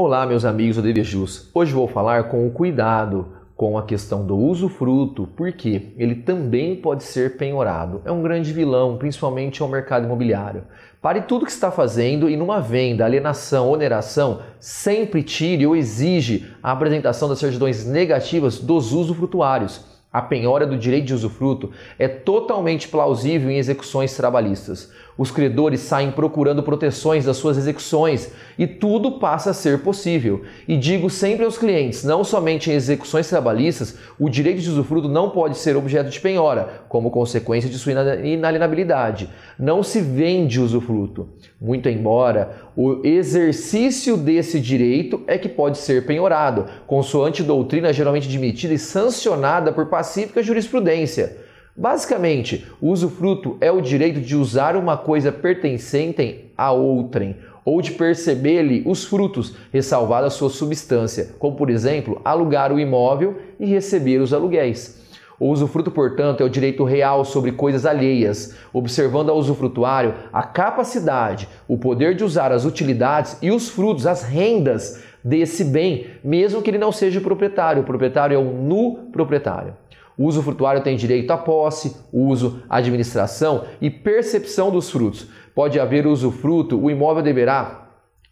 Olá, meus amigos do Devejus. Hoje vou falar com o cuidado com a questão do usufruto, porque ele também pode ser penhorado. É um grande vilão, principalmente ao mercado imobiliário. Pare tudo que está fazendo e numa venda, alienação, oneração, sempre tire ou exige a apresentação das certidões negativas dos usufrutuários. A penhora do direito de usufruto é totalmente plausível em execuções trabalhistas. Os credores saem procurando proteções das suas execuções e tudo passa a ser possível. E digo sempre aos clientes, não somente em execuções trabalhistas, o direito de usufruto não pode ser objeto de penhora, como consequência de sua inalienabilidade. Não se vende usufruto. Muito embora o exercício desse direito é que pode ser penhorado, consoante doutrina geralmente admitida e sancionada por pacífica jurisprudência. Basicamente, o usufruto é o direito de usar uma coisa pertencente a outrem ou de perceber-lhe os frutos, ressalvada sua substância, como por exemplo, alugar o imóvel e receber os aluguéis. O usufruto, portanto, é o direito real sobre coisas alheias, observando ao usufrutuário a capacidade, o poder de usar as utilidades e os frutos, as rendas desse bem, mesmo que ele não seja o proprietário. O proprietário é o nu proprietário. O uso frutuário tem direito à posse, uso, administração e percepção dos frutos. Pode haver usufruto, o imóvel deverá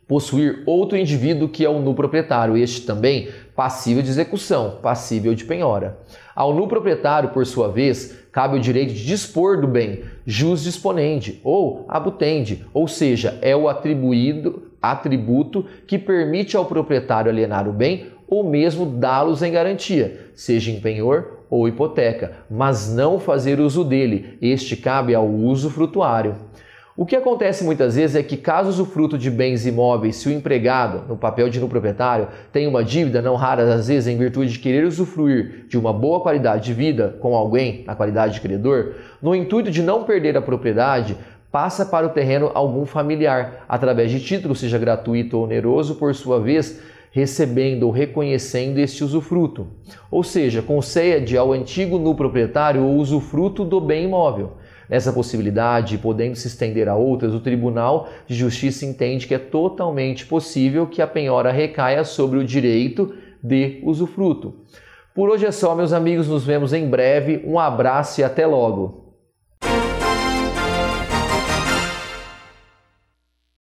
possuir outro indivíduo que é o nu proprietário, este também passível de execução, passível de penhora. Ao nu proprietário, por sua vez, cabe o direito de dispor do bem, jus disponende ou abutende, ou seja, é o atribuído atributo que permite ao proprietário alienar o bem ou mesmo dá-los em garantia, seja em penhor ou hipoteca, mas não fazer uso dele. Este cabe ao uso frutuário. O que acontece muitas vezes é que, caso o fruto de bens imóveis, se o empregado, no papel de no proprietário, tem uma dívida, não raras às vezes em virtude de querer usufruir de uma boa qualidade de vida com alguém, na qualidade de credor, no intuito de não perder a propriedade, passa para o terreno algum familiar, através de título, seja gratuito ou oneroso, por sua vez, recebendo ou reconhecendo este usufruto, ou seja, concede ao antigo nu proprietário o usufruto do bem imóvel. Nessa possibilidade, podendo se estender a outras, o Tribunal de Justiça entende que é totalmente possível que a penhora recaia sobre o direito de usufruto. Por hoje é só, meus amigos, nos vemos em breve. Um abraço e até logo!